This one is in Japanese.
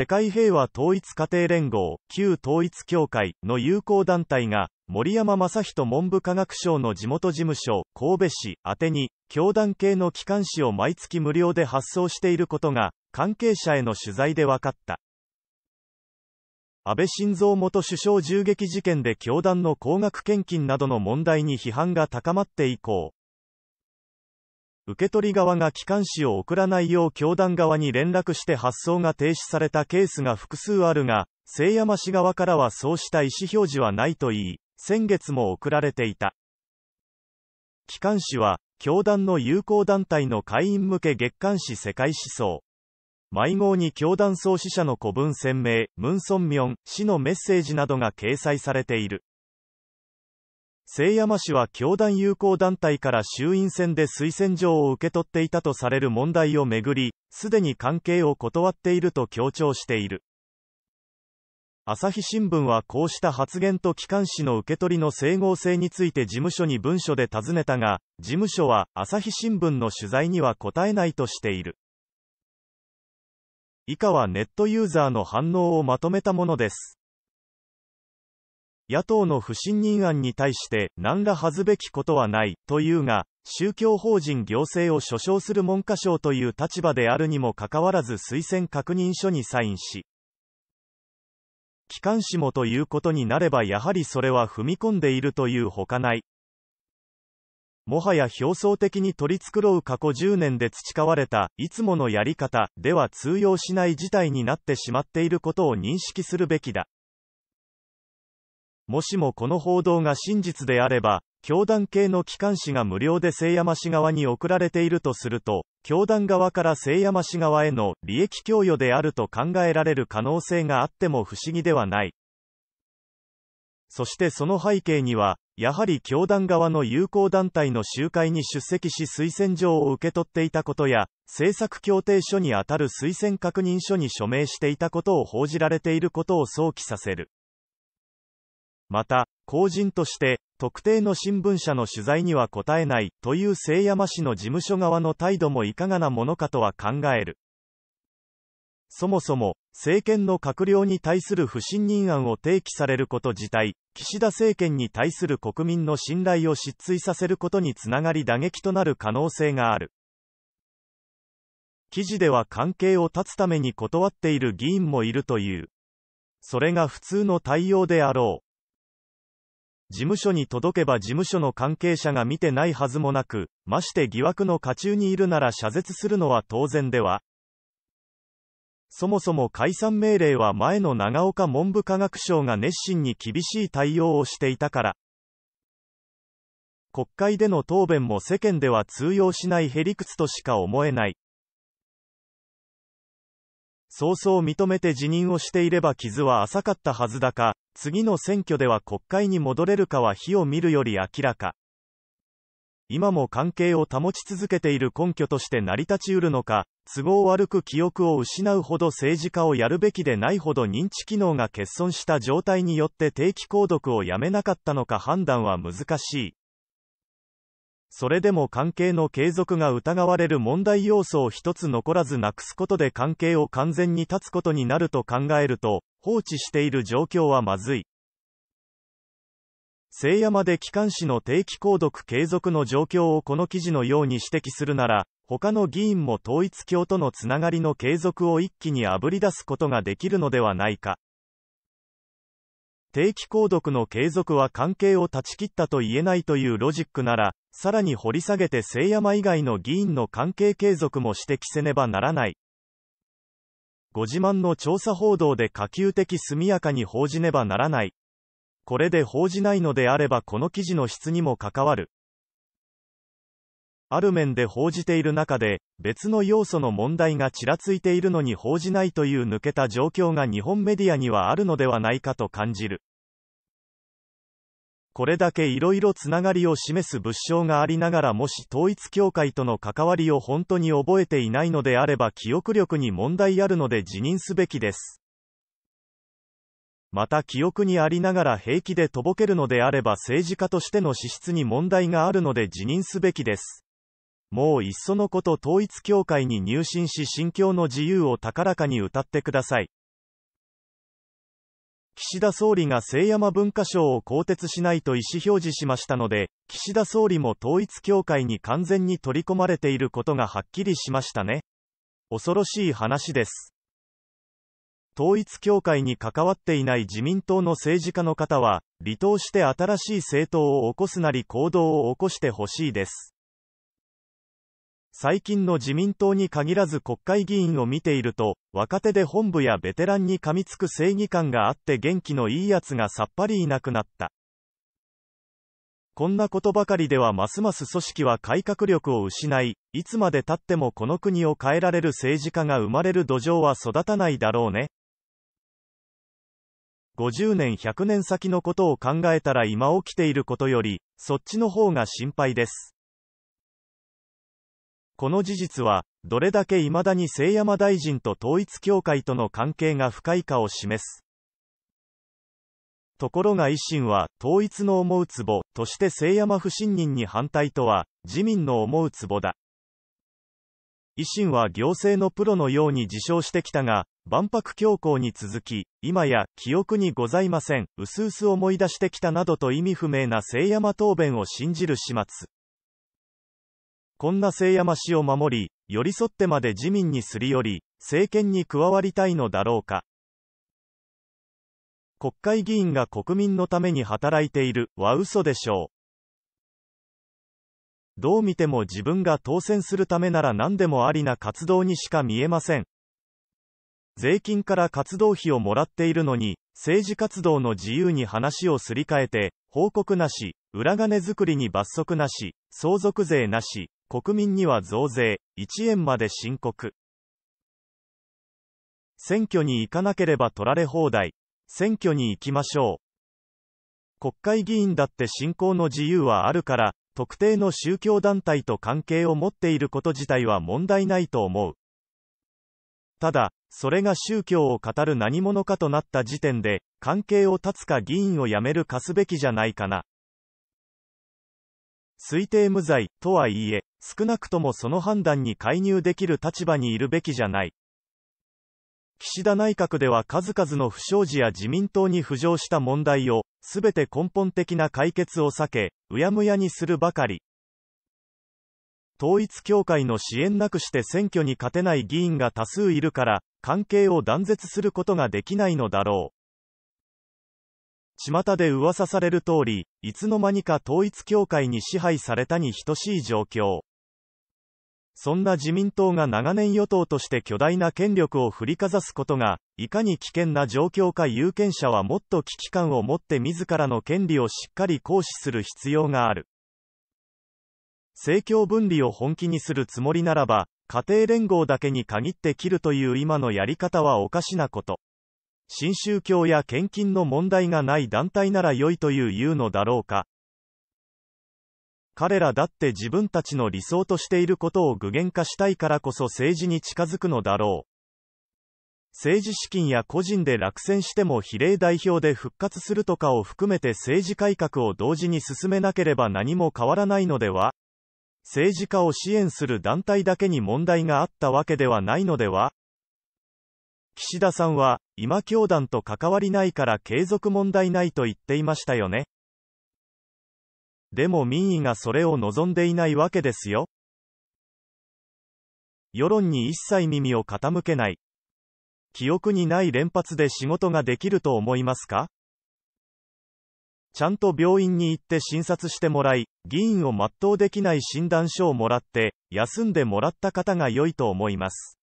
世界平和統一家庭連合、旧統一協会の友好団体が、森山正人文部科学省の地元事務所、神戸市宛てに、教団系の機関紙を毎月無料で発送していることが、関係者への取材で分かった。安倍晋三元首相銃撃事件で教団の高額献金などの問題に批判が高まって以降、受け取り側が機関紙を送らないよう教団側に連絡して発送が停止されたケースが複数あるが、聖山市側からはそうした意思表示はないと言い、先月も送られていた。機関紙は、教団の友好団体の会員向け月刊誌世界思想。迷子に教団創始者の古文鮮明、ムン・ソンミョン氏のメッセージなどが掲載されている。聖山氏は教団友好団体から衆院選で推薦状を受け取っていたとされる問題をめぐり、すでに関係を断っていると強調している。朝日新聞はこうした発言と機関紙の受け取りの整合性について事務所に文書で尋ねたが、事務所は朝日新聞の取材には答えないとしている。以下はネットユーザーの反応をまとめたものです。野党の不信任案に対して何ら恥ずべきことはないというが、宗教法人行政を所掌する文科省という立場であるにもかかわらず推薦確認書にサインし、機関誌もということになればやはりそれは踏み込んでいるというほかない。もはや表層的に取り繕う過去10年で培われた、いつものやり方では通用しない事態になってしまっていることを認識するべきだ。もしもこの報道が真実であれば、教団系の機関紙が無料で聖山市側に送られているとすると、教団側から聖山市側への利益供与であると考えられる可能性があっても不思議ではない。そしてその背景には、やはり教団側の友好団体の集会に出席し推薦状を受け取っていたことや、政策協定書にあたる推薦確認書に署名していたことを報じられていることを想起させる。また、公人として、特定の新聞社の取材には答えないという聖山氏の事務所側の態度もいかがなものかとは考える。そもそも、政権の閣僚に対する不信任案を提起されること自体、岸田政権に対する国民の信頼を失墜させることにつながり打撃となる可能性がある。記事では関係を断つために断っている議員もいるという。それが普通の対応であろう。事務所に届けば事務所の関係者が見てないはずもなく、まして疑惑の渦中にいるなら謝絶するのは当然では。そもそも解散命令は前の長岡文部科学省が熱心に厳しい対応をしていたから。国会での答弁も世間では通用しないへ理屈としか思えない。早々認めて辞任をしていれば傷は浅かったはずだか、次の選挙では国会に戻れるかは火を見るより明らか。今も関係を保ち続けている根拠として成り立ちうるのか、都合悪く記憶を失うほど政治家をやるべきでないほど認知機能が欠損した状態によって定期購読をやめなかったのか判断は難しい。それでも関係の継続が疑われる問題要素を一つ残らずなくすことで関係を完全に断つことになると考えると、放置している状況はまずい。聖山で機関士の定期購読継続の状況をこの記事のように指摘するなら、他の議員も統一教とのつながりの継続を一気にあぶり出すことができるのではないか。定期購読の継続は関係を断ち切ったと言えないというロジックなら、さらに掘り下げて聖山以外の議員の関係継続も指摘せねばならない。ご自慢の調査報道で可及的速やかに報じねばならない。これで報じないのであればこの記事の質にも関わる。ある面で報じている中で、別の要素の問題がちらついているのに報じないという抜けた状況が日本メディアにはあるのではないかと感じる。これだけいろいろつながりを示す物証がありながらもし統一教会との関わりを本当に覚えていないのであれば記憶力に問題あるので辞任すべきです。また記憶にありながら平気でとぼけるのであれば政治家としての資質に問題があるので辞任すべきです。もういっそのこと統一教会に入信し信教の自由を高らかに歌ってください。岸田総理が聖山文化賞を更迭しないと意思表示しましたので、岸田総理も統一教会に完全に取り込まれていることがはっきりしましたね。恐ろしい話です。統一教会に関わっていない自民党の政治家の方は、離党して新しい政党を起こすなり行動を起こしてほしいです。最近の自民党に限らず国会議員を見ていると、若手で本部やベテランに噛みつく正義感があって元気のいいやつがさっぱりいなくなった。こんなことばかりではますます組織は改革力を失い、いつまでたってもこの国を変えられる政治家が生まれる土壌は育たないだろうね。50年100年先のことを考えたら今起きていることより、そっちの方が心配です。この事実は、どれだけ未だに聖山大臣と統一教会との関係が深いかを示す。ところが維新は、統一の思うツボとして聖山不信任に反対とは、自民の思うツボだ。維新は行政のプロのように自称してきたが、万博恐慌に続き、今や、記憶にございません、うすうす思い出してきたなどと意味不明な聖山答弁を信じる始末。こんな聖山氏を守り、寄り添ってまで自民にすり寄り、政権に加わりたいのだろうか。国会議員が国民のために働いているは嘘でしょう。どう見ても自分が当選するためなら何でもありな活動にしか見えません。税金から活動費をもらっているのに、政治活動の自由に話をすり替えて、報告なし、裏金作りに罰則なし、相続税なし、国民には増税、1円まで申告。選挙に行かなければ取られ放題。選挙に行きましょう。国会議員だって信仰の自由はあるから、特定の宗教団体と関係を持っていること自体は問題ないと思う。ただ、それが宗教を語る何者かとなった時点で、関係を断つか議員を辞めるかすべきじゃないかな。推定無罪、とはいえ、少なくともその判断に介入できる立場にいるべきじゃない。岸田内閣では数々の不祥事や自民党に浮上した問題を、すべて根本的な解決を避け、うやむやにするばかり。統一教会の支援なくして選挙に勝てない議員が多数いるから、関係を断絶することができないのだろう。巷で噂される通り、いつの間にか統一教会に支配されたに等しい状況。そんな自民党が長年与党として巨大な権力を振りかざすことが、いかに危険な状況か有権者はもっと危機感を持って自らの権利をしっかり行使する必要がある。政教分離を本気にするつもりならば、家庭連合だけに限って切るという今のやり方はおかしなこと。新宗教や献金の問題がない団体なら良いという言うのだろうか。彼らだって自分たちの理想としていることを具現化したいからこそ政治に近づくのだろう。政治資金や個人で落選しても比例代表で復活するとかを含めて政治改革を同時に進めなければ何も変わらないのでは政治家を支援する団体だけに問題があったわけではないのでは岸田さんは、今教団と関わりないから継続問題ないと言っていましたよね。でも民意がそれを望んでいないわけですよ。世論に一切耳を傾けない。記憶にない連発で仕事ができると思いますかちゃんと病院に行って診察してもらい、議員を全うできない診断書をもらって、休んでもらった方が良いと思います。